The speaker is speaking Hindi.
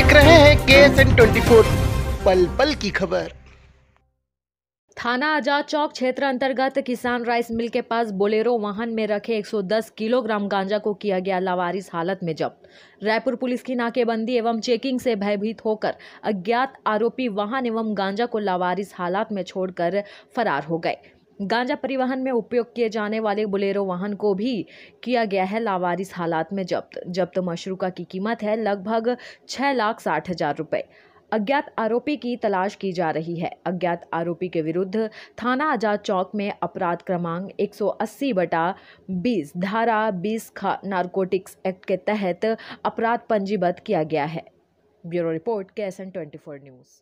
देख रहे हैं के एस एन ट्वेंटी फोर पल पल की खबर थाना आजाद चौक क्षेत्र अंतर्गत किसान राइस मिल के पास बोलेरो वाहन में रखे 110 किलोग्राम गांजा को किया गया लावारिस हालत में जब्त रायपुर पुलिस की नाकेबंदी एवं चेकिंग से भयभीत होकर अज्ञात आरोपी वाहन एवं गांजा को लावारिस हालात में छोड़कर फरार हो गए गांजा परिवहन में उपयोग किए जाने वाले बुलेरो वाहन को भी किया गया है लावारिस हालात में जब्त जब्त मशरूका की कीमत है लगभग छः लाख साठ हजार रुपये अज्ञात आरोपी की तलाश की जा रही है अज्ञात आरोपी के विरुद्ध थाना आजाद चौक में अपराध क्रमांक 180 बटा 20 धारा 20 खा नारकोटिक्स एक्ट के तहत अपराध पंजीबद्ध किया गया है bureau report K S news